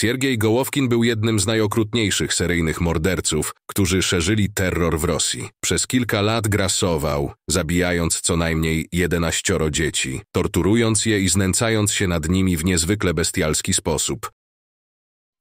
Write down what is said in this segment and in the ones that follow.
Siergiej Gołowkin był jednym z najokrutniejszych seryjnych morderców, którzy szerzyli terror w Rosji. Przez kilka lat grasował, zabijając co najmniej 11 dzieci, torturując je i znęcając się nad nimi w niezwykle bestialski sposób.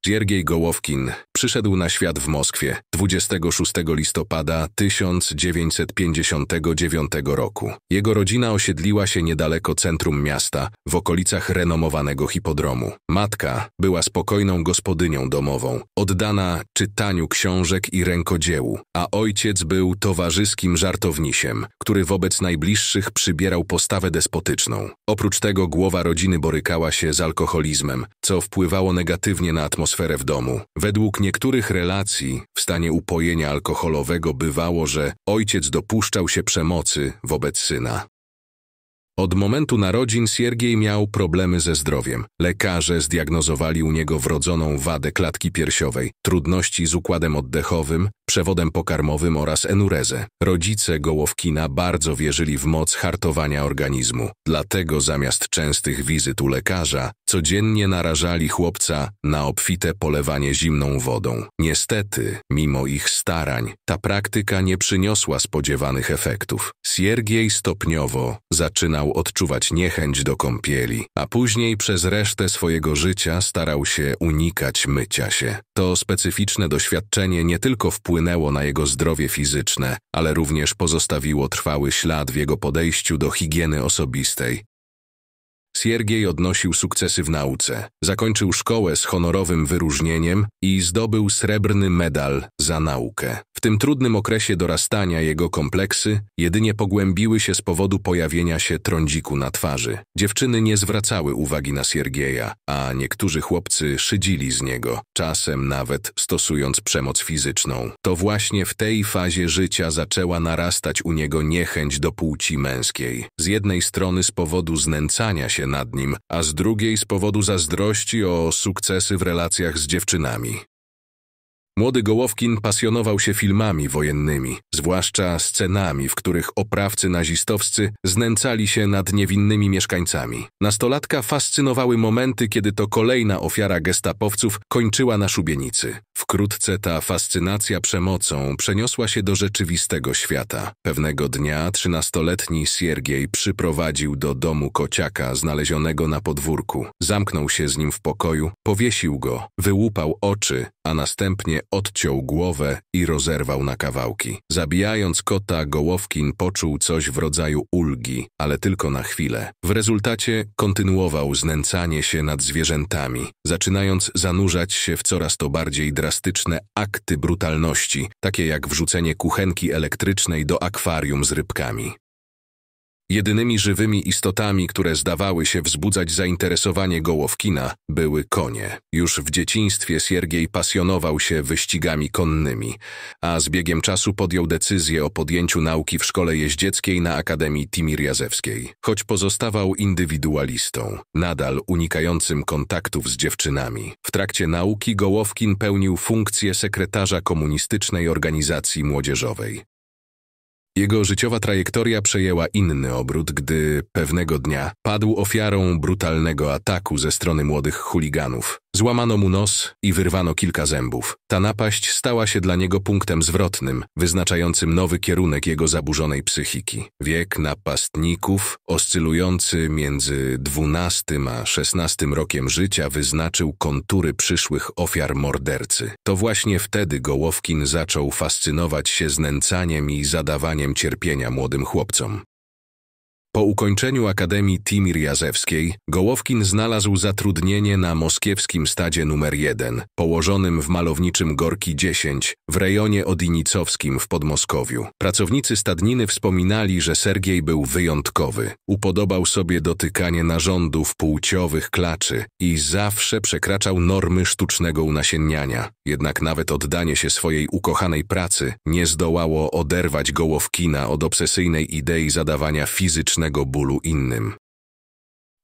Siergiej Gołowkin przyszedł na świat w Moskwie 26 listopada 1959 roku. Jego rodzina osiedliła się niedaleko centrum miasta, w okolicach renomowanego hipodromu. Matka była spokojną gospodynią domową, oddana czytaniu książek i rękodziełu, a ojciec był towarzyskim żartownisiem, który wobec najbliższych przybierał postawę despotyczną. Oprócz tego głowa rodziny borykała się z alkoholizmem, co wpływało negatywnie na atmosferę atmosferę w domu. Według niektórych relacji w stanie upojenia alkoholowego bywało, że ojciec dopuszczał się przemocy wobec syna. Od momentu narodzin Siergiej miał problemy ze zdrowiem. Lekarze zdiagnozowali u niego wrodzoną wadę klatki piersiowej, trudności z układem oddechowym, przewodem pokarmowym oraz enurezę. Rodzice Gołowkina bardzo wierzyli w moc hartowania organizmu. Dlatego zamiast częstych wizyt u lekarza codziennie narażali chłopca na obfite polewanie zimną wodą. Niestety, mimo ich starań, ta praktyka nie przyniosła spodziewanych efektów. Siergiej stopniowo zaczynał odczuwać niechęć do kąpieli, a później przez resztę swojego życia starał się unikać mycia się. To specyficzne doświadczenie nie tylko wpłynęło na jego zdrowie fizyczne, ale również pozostawiło trwały ślad w jego podejściu do higieny osobistej. Siergiej odnosił sukcesy w nauce, zakończył szkołę z honorowym wyróżnieniem i zdobył srebrny medal za naukę. W tym trudnym okresie dorastania jego kompleksy jedynie pogłębiły się z powodu pojawienia się trądziku na twarzy. Dziewczyny nie zwracały uwagi na Siergieja, a niektórzy chłopcy szydzili z niego, czasem nawet stosując przemoc fizyczną. To właśnie w tej fazie życia zaczęła narastać u niego niechęć do płci męskiej. Z jednej strony z powodu znęcania się nad nim, a z drugiej z powodu zazdrości o sukcesy w relacjach z dziewczynami. Młody Gołowkin pasjonował się filmami wojennymi, zwłaszcza scenami, w których oprawcy nazistowscy znęcali się nad niewinnymi mieszkańcami. Nastolatka fascynowały momenty, kiedy to kolejna ofiara gestapowców kończyła na szubienicy. Wkrótce ta fascynacja przemocą przeniosła się do rzeczywistego świata. Pewnego dnia trzynastoletni Siergiej przyprowadził do domu kociaka znalezionego na podwórku. Zamknął się z nim w pokoju, powiesił go, wyłupał oczy, a następnie odciął głowę i rozerwał na kawałki. Zabijając kota, Gołowkin poczuł coś w rodzaju ulgi, ale tylko na chwilę. W rezultacie kontynuował znęcanie się nad zwierzętami, zaczynając zanurzać się w coraz to bardziej drastyczne akty brutalności, takie jak wrzucenie kuchenki elektrycznej do akwarium z rybkami. Jedynymi żywymi istotami, które zdawały się wzbudzać zainteresowanie Gołowkina, były konie. Już w dzieciństwie Siergiej pasjonował się wyścigami konnymi, a z biegiem czasu podjął decyzję o podjęciu nauki w szkole jeździeckiej na Akademii Timirjazewskiej. Choć pozostawał indywidualistą, nadal unikającym kontaktów z dziewczynami. W trakcie nauki Gołowkin pełnił funkcję sekretarza komunistycznej organizacji młodzieżowej. Jego życiowa trajektoria przejęła inny obrót, gdy pewnego dnia padł ofiarą brutalnego ataku ze strony młodych chuliganów. Złamano mu nos i wyrwano kilka zębów. Ta napaść stała się dla niego punktem zwrotnym, wyznaczającym nowy kierunek jego zaburzonej psychiki. Wiek napastników, oscylujący między 12 a 16 rokiem życia, wyznaczył kontury przyszłych ofiar mordercy. To właśnie wtedy Gołowkin zaczął fascynować się znęcaniem i zadawaniem cierpienia młodym chłopcom. Po ukończeniu Akademii Timir Jazewskiej, Gołowkin znalazł zatrudnienie na moskiewskim stadzie numer 1, położonym w malowniczym Gorki 10, w rejonie odinicowskim w Podmoskowiu. Pracownicy stadniny wspominali, że Sergiej był wyjątkowy. Upodobał sobie dotykanie narządów płciowych klaczy i zawsze przekraczał normy sztucznego unasienniania. Jednak nawet oddanie się swojej ukochanej pracy nie zdołało oderwać Gołowkina od obsesyjnej idei zadawania fizycznych fizycznego bólu innym.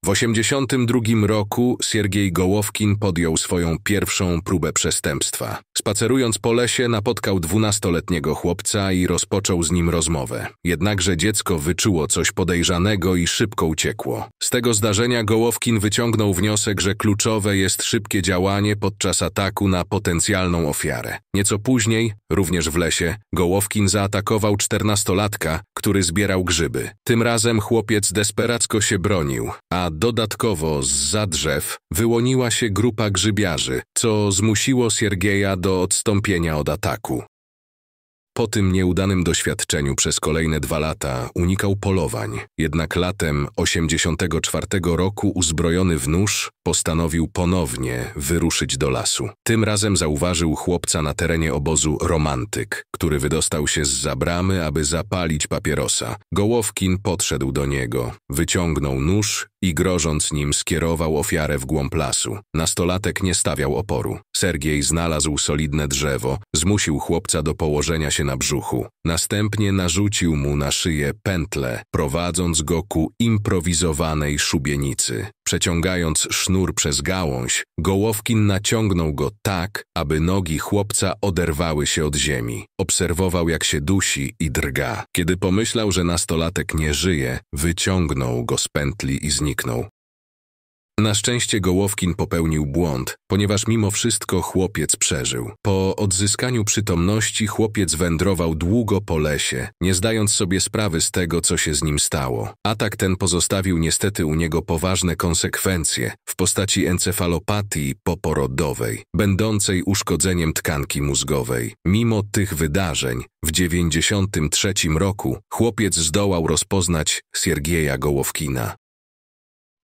W 1982 roku Siergiej Gołowkin podjął swoją pierwszą próbę przestępstwa. Spacerując po lesie napotkał dwunastoletniego chłopca i rozpoczął z nim rozmowę. Jednakże dziecko wyczuło coś podejrzanego i szybko uciekło. Z tego zdarzenia Gołowkin wyciągnął wniosek, że kluczowe jest szybkie działanie podczas ataku na potencjalną ofiarę. Nieco później, również w lesie, Gołowkin zaatakował czternastolatka, który zbierał grzyby. Tym razem chłopiec desperacko się bronił, a dodatkowo z drzew wyłoniła się grupa grzybiarzy, co zmusiło Siergieja do odstąpienia od ataku. Po tym nieudanym doświadczeniu przez kolejne dwa lata unikał polowań, jednak latem 84 roku uzbrojony w nóż postanowił ponownie wyruszyć do lasu. Tym razem zauważył chłopca na terenie obozu Romantyk, który wydostał się z zabramy, aby zapalić papierosa. Gołowkin podszedł do niego, wyciągnął nóż i grożąc nim skierował ofiarę w głąb lasu. Nastolatek nie stawiał oporu. Sergiej znalazł solidne drzewo, zmusił chłopca do położenia się na brzuchu. Następnie narzucił mu na szyję pętle, prowadząc go ku improwizowanej szubienicy. Przeciągając sznur przez gałąź, Gołowkin naciągnął go tak, aby nogi chłopca oderwały się od ziemi. Obserwował, jak się dusi i drga. Kiedy pomyślał, że nastolatek nie żyje, wyciągnął go z pętli i zniknął. Na szczęście Gołowkin popełnił błąd, ponieważ mimo wszystko chłopiec przeżył. Po odzyskaniu przytomności chłopiec wędrował długo po lesie, nie zdając sobie sprawy z tego, co się z nim stało. Atak ten pozostawił niestety u niego poważne konsekwencje w postaci encefalopatii poporodowej, będącej uszkodzeniem tkanki mózgowej. Mimo tych wydarzeń, w trzecim roku chłopiec zdołał rozpoznać Siergieja Gołowkina.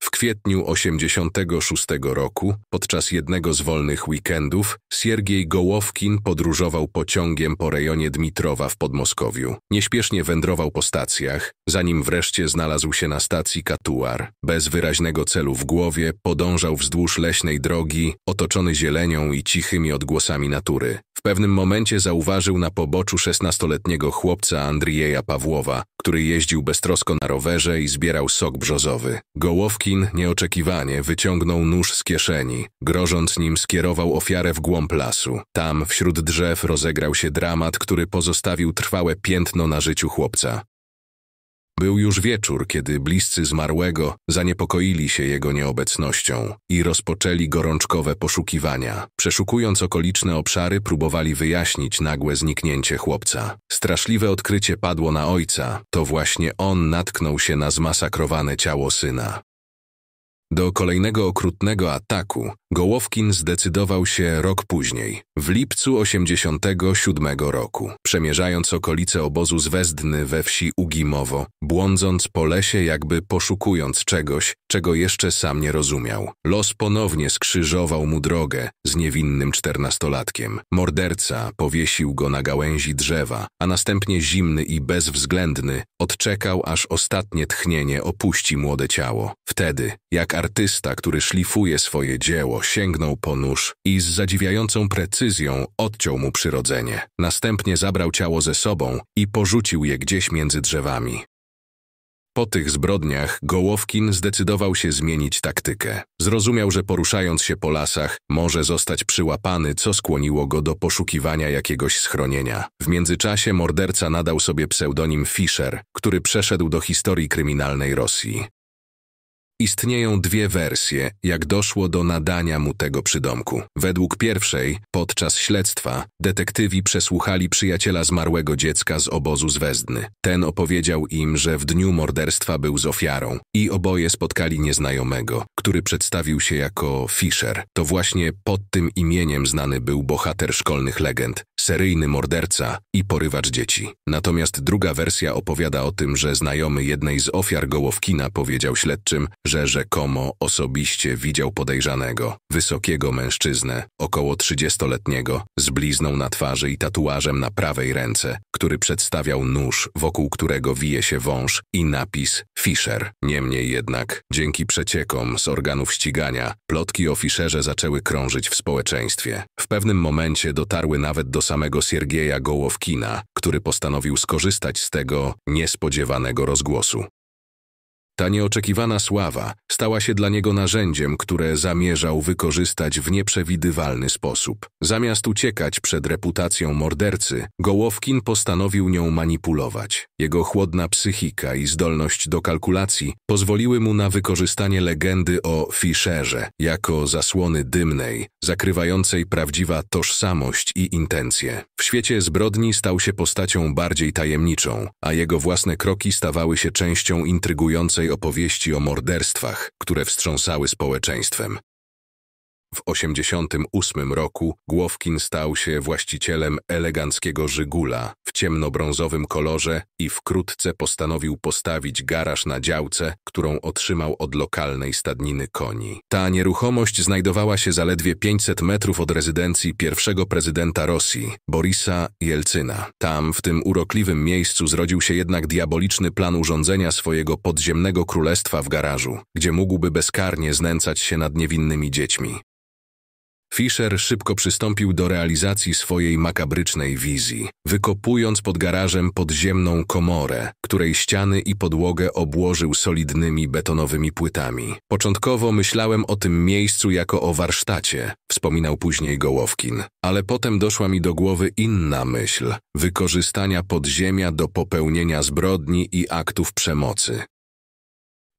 W kwietniu 86 roku, podczas jednego z wolnych weekendów, Siergiej Gołowkin podróżował pociągiem po rejonie Dmitrowa w Podmoskowiu. Nieśpiesznie wędrował po stacjach, zanim wreszcie znalazł się na stacji Katuar. Bez wyraźnego celu w głowie podążał wzdłuż leśnej drogi, otoczony zielenią i cichymi odgłosami natury. W pewnym momencie zauważył na poboczu szesnastoletniego chłopca Andrieja Pawłowa, który jeździł beztrosko na rowerze i zbierał sok brzozowy. Gołowkin nieoczekiwanie wyciągnął nóż z kieszeni, grożąc nim skierował ofiarę w głąb lasu. Tam, wśród drzew, rozegrał się dramat, który pozostawił trwałe piętno na życiu chłopca. Był już wieczór, kiedy bliscy zmarłego zaniepokoili się jego nieobecnością i rozpoczęli gorączkowe poszukiwania. Przeszukując okoliczne obszary, próbowali wyjaśnić nagłe zniknięcie chłopca. Straszliwe odkrycie padło na ojca. To właśnie on natknął się na zmasakrowane ciało syna. Do kolejnego okrutnego ataku Gołowkin zdecydował się rok później, w lipcu 87 roku, przemierzając okolice obozu z Wezdny we wsi Ugimowo, błądząc po lesie jakby poszukując czegoś, czego jeszcze sam nie rozumiał. Los ponownie skrzyżował mu drogę z niewinnym czternastolatkiem. Morderca powiesił go na gałęzi drzewa, a następnie zimny i bezwzględny odczekał, aż ostatnie tchnienie opuści młode ciało. Wtedy, jak Artysta, który szlifuje swoje dzieło, sięgnął po nóż i z zadziwiającą precyzją odciął mu przyrodzenie. Następnie zabrał ciało ze sobą i porzucił je gdzieś między drzewami. Po tych zbrodniach Gołowkin zdecydował się zmienić taktykę. Zrozumiał, że poruszając się po lasach może zostać przyłapany, co skłoniło go do poszukiwania jakiegoś schronienia. W międzyczasie morderca nadał sobie pseudonim Fischer, który przeszedł do historii kryminalnej Rosji. Istnieją dwie wersje, jak doszło do nadania mu tego przydomku. Według pierwszej, podczas śledztwa, detektywi przesłuchali przyjaciela zmarłego dziecka z obozu z Wezdny. Ten opowiedział im, że w dniu morderstwa był z ofiarą i oboje spotkali nieznajomego, który przedstawił się jako Fisher. To właśnie pod tym imieniem znany był bohater szkolnych legend, seryjny morderca i porywacz dzieci. Natomiast druga wersja opowiada o tym, że znajomy jednej z ofiar Gołowkina powiedział śledczym, że rzekomo osobiście widział podejrzanego, wysokiego mężczyznę, około 30-letniego, z blizną na twarzy i tatuażem na prawej ręce, który przedstawiał nóż, wokół którego wije się wąż i napis Fischer. Niemniej jednak, dzięki przeciekom z organów ścigania, plotki o Fischerze zaczęły krążyć w społeczeństwie. W pewnym momencie dotarły nawet do samego Siergieja Gołowkina, który postanowił skorzystać z tego niespodziewanego rozgłosu. Ta nieoczekiwana sława stała się dla niego narzędziem, które zamierzał wykorzystać w nieprzewidywalny sposób. Zamiast uciekać przed reputacją mordercy, Gołowkin postanowił nią manipulować. Jego chłodna psychika i zdolność do kalkulacji pozwoliły mu na wykorzystanie legendy o Fischerze jako zasłony dymnej, zakrywającej prawdziwa tożsamość i intencje. W świecie zbrodni stał się postacią bardziej tajemniczą, a jego własne kroki stawały się częścią intrygującej opowieści o morderstwach, które wstrząsały społeczeństwem. W 1988 roku Głowkin stał się właścicielem eleganckiego Żygula w ciemnobrązowym kolorze i wkrótce postanowił postawić garaż na działce, którą otrzymał od lokalnej stadniny koni. Ta nieruchomość znajdowała się zaledwie 500 metrów od rezydencji pierwszego prezydenta Rosji, Borisa Jelcyna. Tam, w tym urokliwym miejscu, zrodził się jednak diaboliczny plan urządzenia swojego podziemnego królestwa w garażu, gdzie mógłby bezkarnie znęcać się nad niewinnymi dziećmi. Fischer szybko przystąpił do realizacji swojej makabrycznej wizji, wykopując pod garażem podziemną komorę, której ściany i podłogę obłożył solidnymi betonowymi płytami. Początkowo myślałem o tym miejscu jako o warsztacie, wspominał później Gołowkin, ale potem doszła mi do głowy inna myśl wykorzystania podziemia do popełnienia zbrodni i aktów przemocy.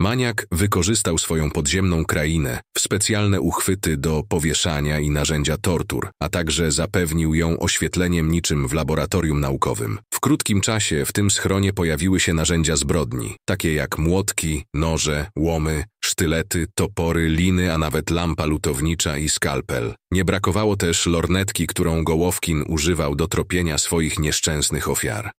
Maniak wykorzystał swoją podziemną krainę w specjalne uchwyty do powieszania i narzędzia tortur, a także zapewnił ją oświetleniem niczym w laboratorium naukowym. W krótkim czasie w tym schronie pojawiły się narzędzia zbrodni, takie jak młotki, noże, łomy, sztylety, topory, liny, a nawet lampa lutownicza i skalpel. Nie brakowało też lornetki, którą Gołowkin używał do tropienia swoich nieszczęsnych ofiar.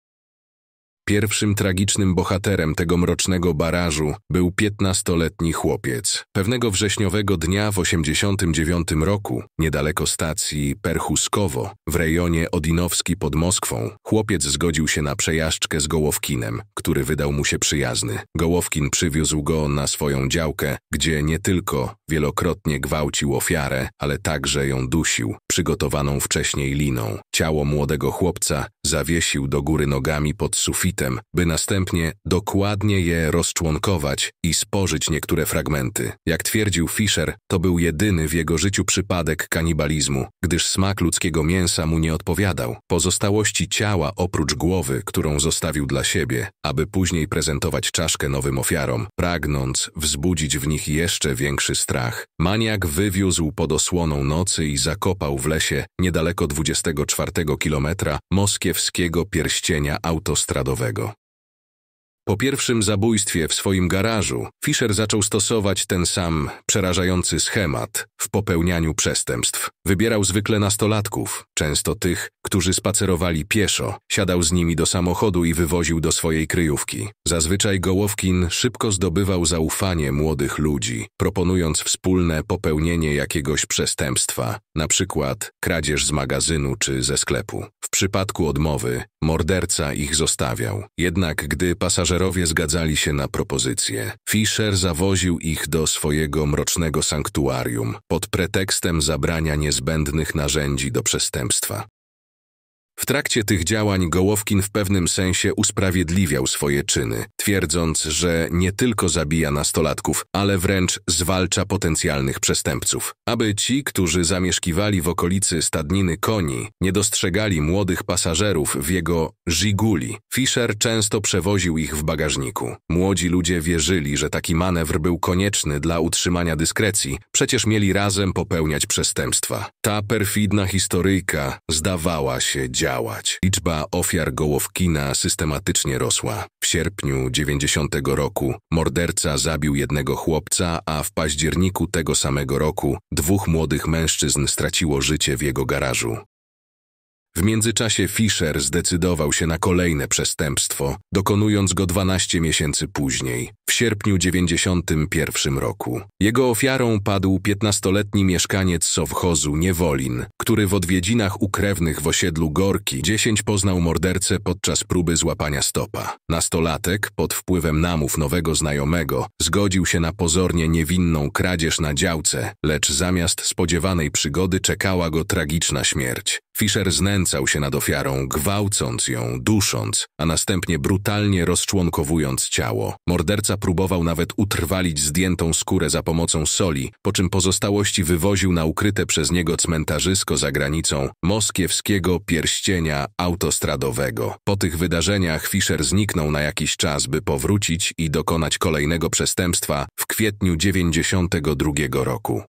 Pierwszym tragicznym bohaterem tego mrocznego barażu był piętnastoletni chłopiec. Pewnego wrześniowego dnia w 1989 roku, niedaleko stacji Perchuskowo, w rejonie Odinowski pod Moskwą, chłopiec zgodził się na przejażdżkę z Gołowkinem, który wydał mu się przyjazny. Gołowkin przywiózł go na swoją działkę, gdzie nie tylko wielokrotnie gwałcił ofiarę, ale także ją dusił, przygotowaną wcześniej liną. Ciało młodego chłopca zawiesił do góry nogami pod sufitem, by następnie dokładnie je rozczłonkować i spożyć niektóre fragmenty. Jak twierdził Fischer, to był jedyny w jego życiu przypadek kanibalizmu, gdyż smak ludzkiego mięsa mu nie odpowiadał. Pozostałości ciała oprócz głowy, którą zostawił dla siebie, aby później prezentować czaszkę nowym ofiarom, pragnąc wzbudzić w nich jeszcze większy strach. Maniak wywiózł pod osłoną nocy i zakopał w lesie, niedaleko 24 kilometra, moskie moskiewskiego pierścienia autostradowego. Po pierwszym zabójstwie w swoim garażu Fischer zaczął stosować ten sam przerażający schemat w popełnianiu przestępstw. Wybierał zwykle nastolatków, często tych, którzy spacerowali pieszo, siadał z nimi do samochodu i wywoził do swojej kryjówki. Zazwyczaj Gołowkin szybko zdobywał zaufanie młodych ludzi, proponując wspólne popełnienie jakiegoś przestępstwa, na przykład kradzież z magazynu czy ze sklepu. W przypadku odmowy morderca ich zostawiał. Jednak gdy pasażerowie pasażerowie zgadzali się na propozycję. Fischer zawoził ich do swojego mrocznego sanktuarium pod pretekstem zabrania niezbędnych narzędzi do przestępstwa. W trakcie tych działań Gołowkin w pewnym sensie usprawiedliwiał swoje czyny, twierdząc, że nie tylko zabija nastolatków, ale wręcz zwalcza potencjalnych przestępców. Aby ci, którzy zamieszkiwali w okolicy stadniny koni, nie dostrzegali młodych pasażerów w jego żiguli, Fischer często przewoził ich w bagażniku. Młodzi ludzie wierzyli, że taki manewr był konieczny dla utrzymania dyskrecji, przecież mieli razem popełniać przestępstwa. Ta perfidna historyjka zdawała się działać. Liczba ofiar Gołowkina systematycznie rosła. W sierpniu 90 roku morderca zabił jednego chłopca, a w październiku tego samego roku dwóch młodych mężczyzn straciło życie w jego garażu. W międzyczasie Fischer zdecydował się na kolejne przestępstwo, dokonując go 12 miesięcy później, w sierpniu 1991 roku. Jego ofiarą padł 15-letni mieszkaniec sowchozu Niewolin, który w odwiedzinach u krewnych w osiedlu Gorki 10 poznał mordercę podczas próby złapania stopa. Nastolatek, pod wpływem namów nowego znajomego, zgodził się na pozornie niewinną kradzież na działce, lecz zamiast spodziewanej przygody czekała go tragiczna śmierć. Fischer znęcał się nad ofiarą, gwałcąc ją, dusząc, a następnie brutalnie rozczłonkowując ciało. Morderca próbował nawet utrwalić zdjętą skórę za pomocą soli, po czym pozostałości wywoził na ukryte przez niego cmentarzysko za granicą moskiewskiego pierścienia autostradowego. Po tych wydarzeniach Fischer zniknął na jakiś czas, by powrócić i dokonać kolejnego przestępstwa w kwietniu 92 roku.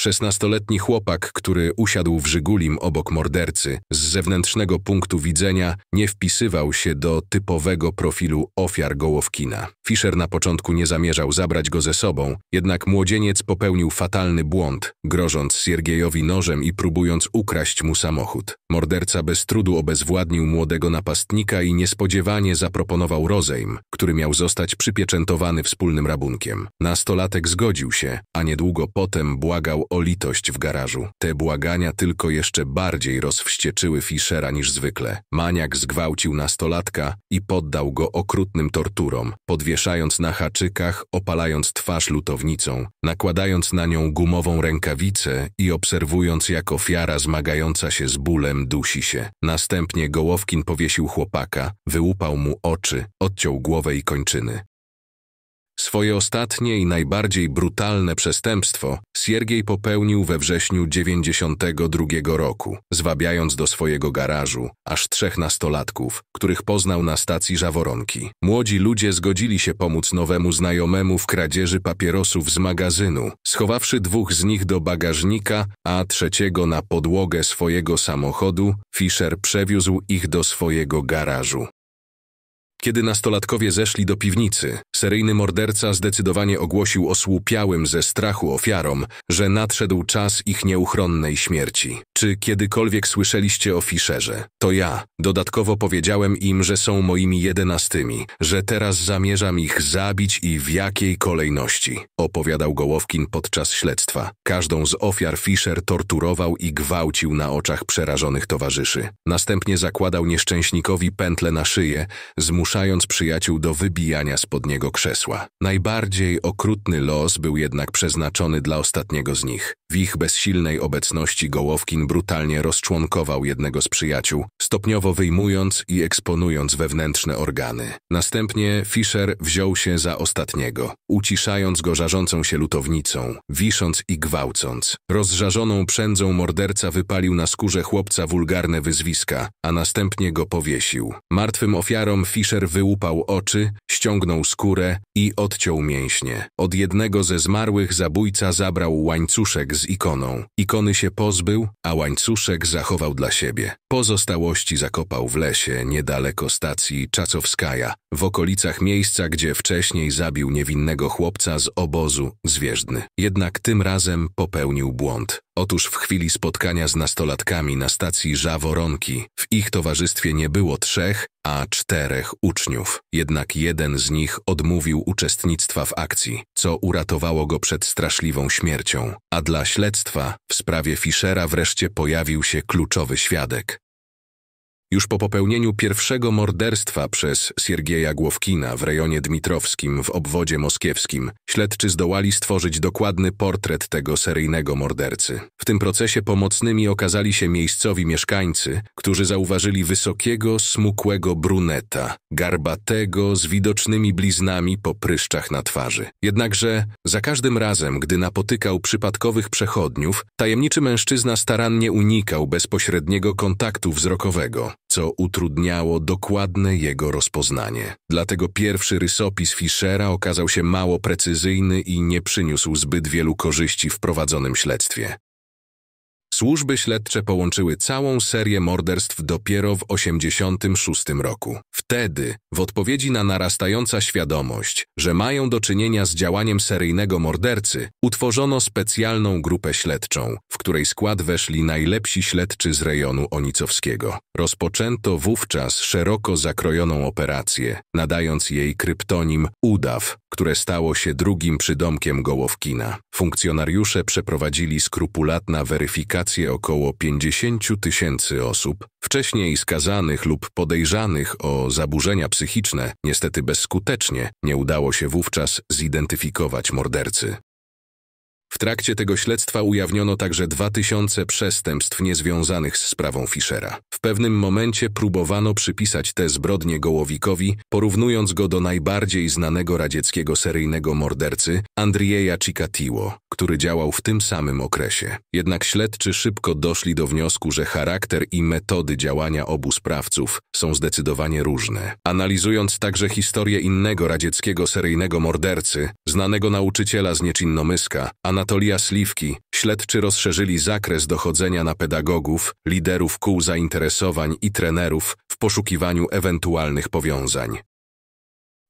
Szesnastoletni chłopak, który usiadł w Żygulim obok mordercy, z zewnętrznego punktu widzenia nie wpisywał się do typowego profilu ofiar Gołowkina. Fischer na początku nie zamierzał zabrać go ze sobą, jednak młodzieniec popełnił fatalny błąd, grożąc Siergiejowi nożem i próbując ukraść mu samochód. Morderca bez trudu obezwładnił młodego napastnika i niespodziewanie zaproponował rozejm, który miał zostać przypieczętowany wspólnym rabunkiem. Nastolatek zgodził się, a niedługo potem błagał o litość w garażu. Te błagania tylko jeszcze bardziej rozwścieczyły Fischera niż zwykle. Maniak zgwałcił nastolatka i poddał go okrutnym torturom, podwieszając na haczykach, opalając twarz lutownicą, nakładając na nią gumową rękawicę i obserwując jak ofiara zmagająca się z bólem dusi się. Następnie Gołowkin powiesił chłopaka, wyłupał mu oczy, odciął głowę i kończyny. Swoje ostatnie i najbardziej brutalne przestępstwo Siergiej popełnił we wrześniu 92 roku, zwabiając do swojego garażu aż trzech nastolatków, których poznał na stacji Żaworonki. Młodzi ludzie zgodzili się pomóc nowemu znajomemu w kradzieży papierosów z magazynu, schowawszy dwóch z nich do bagażnika, a trzeciego na podłogę swojego samochodu, Fischer przewiózł ich do swojego garażu. Kiedy nastolatkowie zeszli do piwnicy, seryjny morderca zdecydowanie ogłosił osłupiałym ze strachu ofiarom, że nadszedł czas ich nieuchronnej śmierci. Czy kiedykolwiek słyszeliście o Fischerze? To ja. Dodatkowo powiedziałem im, że są moimi jedenastymi, że teraz zamierzam ich zabić i w jakiej kolejności, opowiadał Gołowkin podczas śledztwa. Każdą z ofiar Fischer torturował i gwałcił na oczach przerażonych towarzyszy. Następnie zakładał nieszczęśnikowi pętle na szyję, zmuszał zmuszając przyjaciół do wybijania spodniego krzesła. Najbardziej okrutny los był jednak przeznaczony dla ostatniego z nich. W ich bezsilnej obecności Gołowkin brutalnie rozczłonkował jednego z przyjaciół, stopniowo wyjmując i eksponując wewnętrzne organy. Następnie Fischer wziął się za ostatniego, uciszając go żarzącą się lutownicą, wisząc i gwałcąc. Rozżarzoną przędzą morderca wypalił na skórze chłopca wulgarne wyzwiska, a następnie go powiesił. Martwym ofiarom Fischer wyłupał oczy, ściągnął skórę i odciął mięśnie. Od jednego ze zmarłych zabójca zabrał łańcuszek z z ikoną. Ikony się pozbył, a łańcuszek zachował dla siebie. Pozostałości zakopał w lesie niedaleko stacji Czacowskaja, w okolicach miejsca, gdzie wcześniej zabił niewinnego chłopca z obozu zwierzchny. Jednak tym razem popełnił błąd. Otóż w chwili spotkania z nastolatkami na stacji Żaworonki w ich towarzystwie nie było trzech, a czterech uczniów, jednak jeden z nich odmówił uczestnictwa w akcji, co uratowało go przed straszliwą śmiercią, a dla śledztwa w sprawie Fischera wreszcie pojawił się kluczowy świadek. Już po popełnieniu pierwszego morderstwa przez Siergieja Głowkina w rejonie dmitrowskim w obwodzie moskiewskim, śledczy zdołali stworzyć dokładny portret tego seryjnego mordercy. W tym procesie pomocnymi okazali się miejscowi mieszkańcy, którzy zauważyli wysokiego, smukłego bruneta, garbatego, z widocznymi bliznami po pryszczach na twarzy. Jednakże za każdym razem, gdy napotykał przypadkowych przechodniów, tajemniczy mężczyzna starannie unikał bezpośredniego kontaktu wzrokowego co utrudniało dokładne jego rozpoznanie. Dlatego pierwszy rysopis Fischera okazał się mało precyzyjny i nie przyniósł zbyt wielu korzyści w prowadzonym śledztwie. Służby śledcze połączyły całą serię morderstw dopiero w 1986 roku. Wtedy, w odpowiedzi na narastająca świadomość, że mają do czynienia z działaniem seryjnego mordercy, utworzono specjalną grupę śledczą, w której skład weszli najlepsi śledczy z rejonu Onicowskiego. Rozpoczęto wówczas szeroko zakrojoną operację, nadając jej kryptonim UDAW, które stało się drugim przydomkiem Gołowkina. Funkcjonariusze przeprowadzili skrupulatna weryfikację rejestrację około 50 tysięcy osób, wcześniej skazanych lub podejrzanych o zaburzenia psychiczne, niestety bezskutecznie nie udało się wówczas zidentyfikować mordercy. W trakcie tego śledztwa ujawniono także 2000 przestępstw niezwiązanych z sprawą Fischera. W pewnym momencie próbowano przypisać te zbrodnie Gołowikowi, porównując go do najbardziej znanego radzieckiego seryjnego mordercy Andrieja Cikatiło, który działał w tym samym okresie. Jednak śledczy szybko doszli do wniosku, że charakter i metody działania obu sprawców są zdecydowanie różne. Analizując także historię innego radzieckiego seryjnego mordercy, znanego nauczyciela z Nieczynnomyska, analizowano Anatolia Sliwki. śledczy rozszerzyli zakres dochodzenia na pedagogów, liderów kół zainteresowań i trenerów w poszukiwaniu ewentualnych powiązań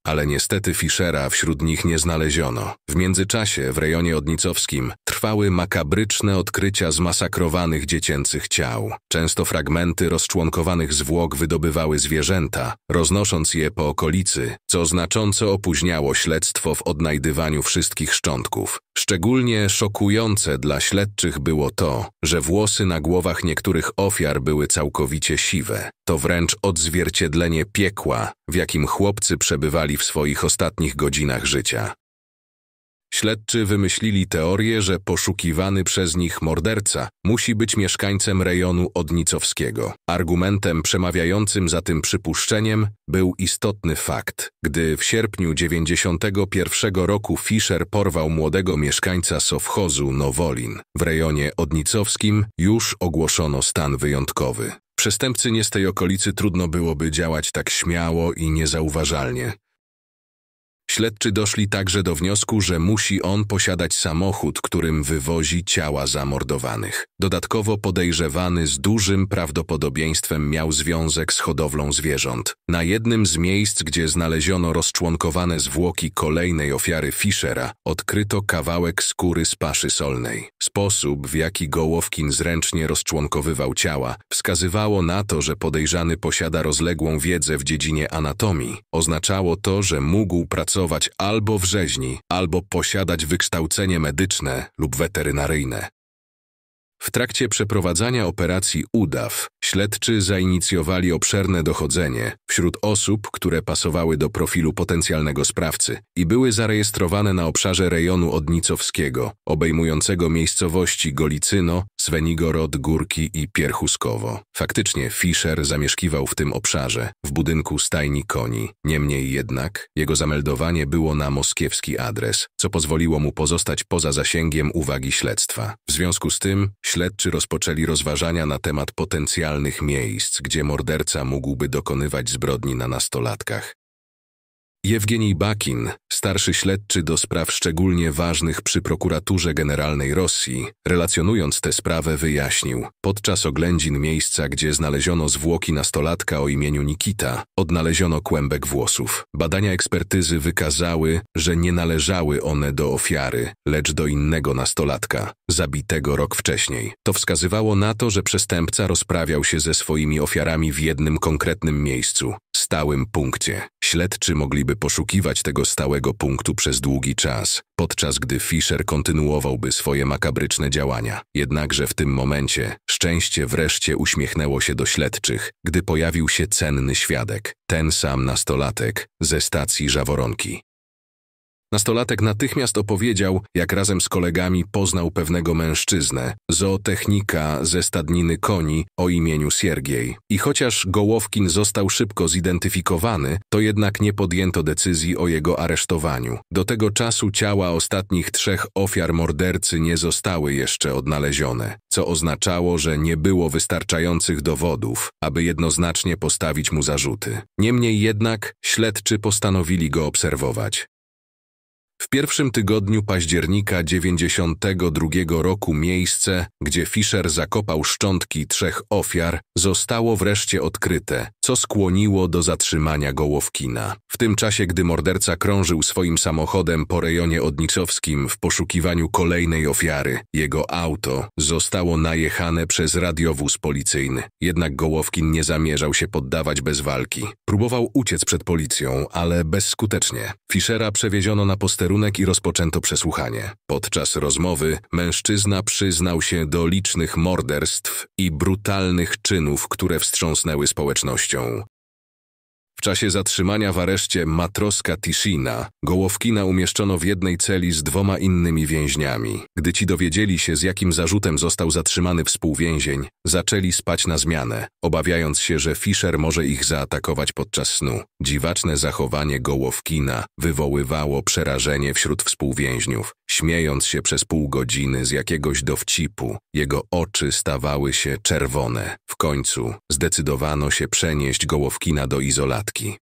ale niestety Fischera wśród nich nie znaleziono. W międzyczasie w rejonie odnicowskim trwały makabryczne odkrycia zmasakrowanych dziecięcych ciał. Często fragmenty rozczłonkowanych zwłok wydobywały zwierzęta, roznosząc je po okolicy, co znacząco opóźniało śledztwo w odnajdywaniu wszystkich szczątków. Szczególnie szokujące dla śledczych było to, że włosy na głowach niektórych ofiar były całkowicie siwe. To wręcz odzwierciedlenie piekła, w jakim chłopcy przebywali w swoich ostatnich godzinach życia. Śledczy wymyślili teorię, że poszukiwany przez nich morderca musi być mieszkańcem rejonu Odnicowskiego. Argumentem przemawiającym za tym przypuszczeniem był istotny fakt. Gdy w sierpniu 91 roku Fischer porwał młodego mieszkańca sowchozu Nowolin w rejonie Odnicowskim, już ogłoszono stan wyjątkowy. Przestępcy nie z tej okolicy trudno byłoby działać tak śmiało i niezauważalnie. Śledczy doszli także do wniosku, że musi on posiadać samochód, którym wywozi ciała zamordowanych. Dodatkowo podejrzewany z dużym prawdopodobieństwem miał związek z hodowlą zwierząt. Na jednym z miejsc, gdzie znaleziono rozczłonkowane zwłoki kolejnej ofiary Fischera, odkryto kawałek skóry z paszy solnej. Sposób, w jaki Gołowkin zręcznie rozczłonkowywał ciała, wskazywało na to, że podejrzany posiada rozległą wiedzę w dziedzinie anatomii. Oznaczało to, że mógł pracować pracować albo w rzeźni, albo posiadać wykształcenie medyczne lub weterynaryjne. W trakcie przeprowadzania operacji UDAW śledczy zainicjowali obszerne dochodzenie wśród osób, które pasowały do profilu potencjalnego sprawcy i były zarejestrowane na obszarze rejonu Odnicowskiego, obejmującego miejscowości Golicyno, Svenigorod, Górki i Pierchuskowo. Faktycznie Fischer zamieszkiwał w tym obszarze, w budynku stajni koni. Niemniej jednak jego zameldowanie było na moskiewski adres, co pozwoliło mu pozostać poza zasięgiem uwagi śledztwa. W związku z tym Śledczy rozpoczęli rozważania na temat potencjalnych miejsc, gdzie morderca mógłby dokonywać zbrodni na nastolatkach. Jewgenij Bakin, starszy śledczy do spraw szczególnie ważnych przy prokuraturze generalnej Rosji, relacjonując tę sprawę wyjaśnił, podczas oględzin miejsca, gdzie znaleziono zwłoki nastolatka o imieniu Nikita, odnaleziono kłębek włosów. Badania ekspertyzy wykazały, że nie należały one do ofiary, lecz do innego nastolatka, zabitego rok wcześniej. To wskazywało na to, że przestępca rozprawiał się ze swoimi ofiarami w jednym konkretnym miejscu, stałym punkcie. Śledczy mogliby poszukiwać tego stałego punktu przez długi czas, podczas gdy Fischer kontynuowałby swoje makabryczne działania. Jednakże w tym momencie szczęście wreszcie uśmiechnęło się do śledczych, gdy pojawił się cenny świadek, ten sam nastolatek ze stacji Żaworonki. Nastolatek natychmiast opowiedział, jak razem z kolegami poznał pewnego mężczyznę, zootechnika ze stadniny koni o imieniu Siergiej. I chociaż Gołowkin został szybko zidentyfikowany, to jednak nie podjęto decyzji o jego aresztowaniu. Do tego czasu ciała ostatnich trzech ofiar mordercy nie zostały jeszcze odnalezione, co oznaczało, że nie było wystarczających dowodów, aby jednoznacznie postawić mu zarzuty. Niemniej jednak śledczy postanowili go obserwować. W pierwszym tygodniu października 92 roku miejsce, gdzie Fischer zakopał szczątki trzech ofiar, zostało wreszcie odkryte, co skłoniło do zatrzymania Gołowkina. W tym czasie, gdy morderca krążył swoim samochodem po rejonie odniczowskim w poszukiwaniu kolejnej ofiary, jego auto zostało najechane przez radiowóz policyjny. Jednak Gołowkin nie zamierzał się poddawać bez walki. Próbował uciec przed policją, ale bezskutecznie. Fischera przewieziono na posterunek wizerunek i rozpoczęto przesłuchanie. Podczas rozmowy mężczyzna przyznał się do licznych morderstw i brutalnych czynów, które wstrząsnęły społecznością czasie zatrzymania w areszcie matroska Tishina, Gołowkina umieszczono w jednej celi z dwoma innymi więźniami. Gdy ci dowiedzieli się, z jakim zarzutem został zatrzymany współwięzień, zaczęli spać na zmianę, obawiając się, że Fischer może ich zaatakować podczas snu. Dziwaczne zachowanie Gołowkina wywoływało przerażenie wśród współwięźniów. Śmiejąc się przez pół godziny z jakiegoś dowcipu, jego oczy stawały się czerwone. W końcu zdecydowano się przenieść Gołowkina do izolatki.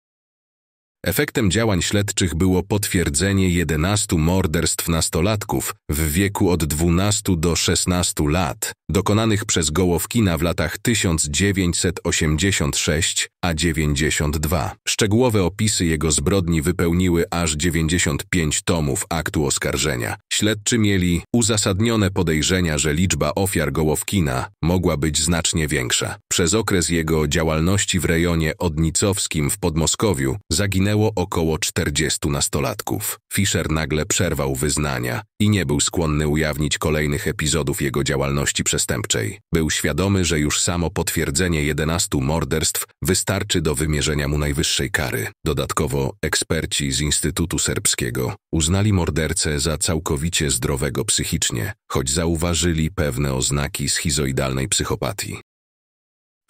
Efektem działań śledczych było potwierdzenie 11 morderstw nastolatków w wieku od 12 do 16 lat, dokonanych przez Gołowkina w latach 1986 a 92. Szczegółowe opisy jego zbrodni wypełniły aż 95 tomów aktu oskarżenia. Śledczy mieli uzasadnione podejrzenia, że liczba ofiar Gołowkina mogła być znacznie większa. Przez okres jego działalności w rejonie Odnicowskim w Podmoskowiu zaginęło około 40 nastolatków. Fischer nagle przerwał wyznania i nie był skłonny ujawnić kolejnych epizodów jego działalności przestępczej. Był świadomy, że już samo potwierdzenie 11 morderstw wystarczy do wymierzenia mu najwyższej kary. Dodatkowo eksperci z Instytutu Serbskiego uznali mordercę za całkowicie całkowicie zdrowego psychicznie, choć zauważyli pewne oznaki schizoidalnej psychopatii.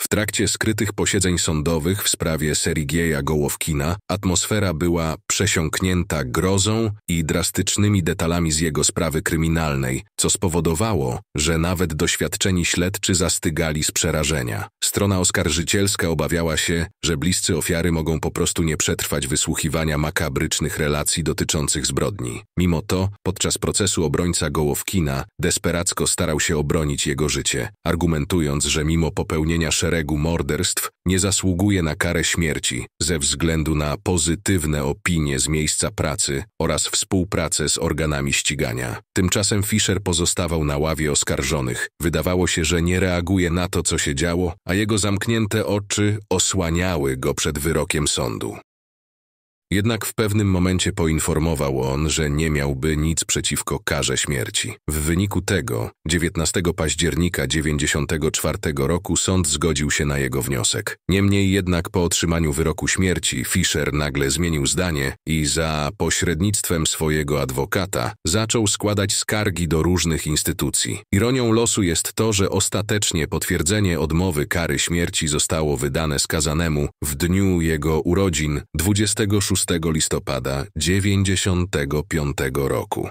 W trakcie skrytych posiedzeń sądowych w sprawie Serigieja Gołowkina atmosfera była przesiąknięta grozą i drastycznymi detalami z jego sprawy kryminalnej, co spowodowało, że nawet doświadczeni śledczy zastygali z przerażenia. Strona oskarżycielska obawiała się, że bliscy ofiary mogą po prostu nie przetrwać wysłuchiwania makabrycznych relacji dotyczących zbrodni. Mimo to, podczas procesu obrońca Gołowkina desperacko starał się obronić jego życie, argumentując, że mimo popełnienia szeregu szeregu morderstw nie zasługuje na karę śmierci ze względu na pozytywne opinie z miejsca pracy oraz współpracę z organami ścigania. Tymczasem Fischer pozostawał na ławie oskarżonych. Wydawało się, że nie reaguje na to, co się działo, a jego zamknięte oczy osłaniały go przed wyrokiem sądu. Jednak w pewnym momencie poinformował on, że nie miałby nic przeciwko karze śmierci. W wyniku tego 19 października 1994 roku sąd zgodził się na jego wniosek. Niemniej jednak po otrzymaniu wyroku śmierci Fischer nagle zmienił zdanie i za pośrednictwem swojego adwokata zaczął składać skargi do różnych instytucji. Ironią losu jest to, że ostatecznie potwierdzenie odmowy kary śmierci zostało wydane skazanemu w dniu jego urodzin 26 6 listopada 95 roku.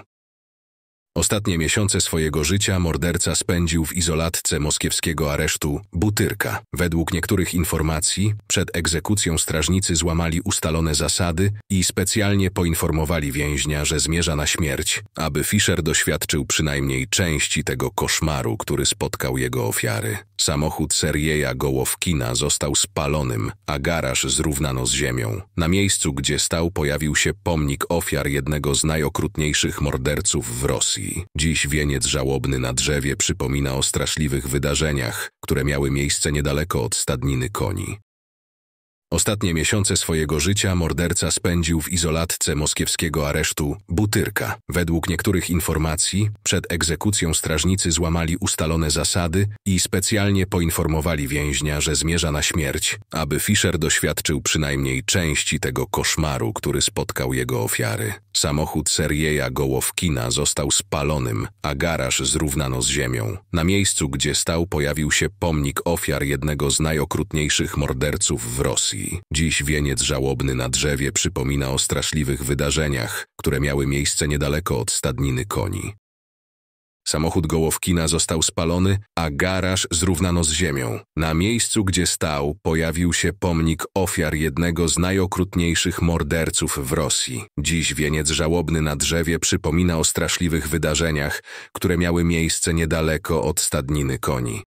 Ostatnie miesiące swojego życia morderca spędził w izolatce moskiewskiego aresztu Butyrka. Według niektórych informacji, przed egzekucją strażnicy złamali ustalone zasady i specjalnie poinformowali więźnia, że zmierza na śmierć, aby Fischer doświadczył przynajmniej części tego koszmaru, który spotkał jego ofiary. Samochód Sergeja Gołowkina został spalonym, a garaż zrównano z ziemią. Na miejscu, gdzie stał, pojawił się pomnik ofiar jednego z najokrutniejszych morderców w Rosji. Dziś wieniec żałobny na drzewie przypomina o straszliwych wydarzeniach, które miały miejsce niedaleko od stadniny koni. Ostatnie miesiące swojego życia morderca spędził w izolatce moskiewskiego aresztu Butyrka. Według niektórych informacji przed egzekucją strażnicy złamali ustalone zasady i specjalnie poinformowali więźnia, że zmierza na śmierć, aby Fischer doświadczył przynajmniej części tego koszmaru, który spotkał jego ofiary. Samochód Serjeja Gołowkina został spalonym, a garaż zrównano z ziemią. Na miejscu, gdzie stał, pojawił się pomnik ofiar jednego z najokrutniejszych morderców w Rosji. Dziś wieniec żałobny na drzewie przypomina o straszliwych wydarzeniach, które miały miejsce niedaleko od stadniny koni. Samochód Gołowkina został spalony, a garaż zrównano z ziemią. Na miejscu, gdzie stał, pojawił się pomnik ofiar jednego z najokrutniejszych morderców w Rosji. Dziś wieniec żałobny na drzewie przypomina o straszliwych wydarzeniach, które miały miejsce niedaleko od stadniny koni.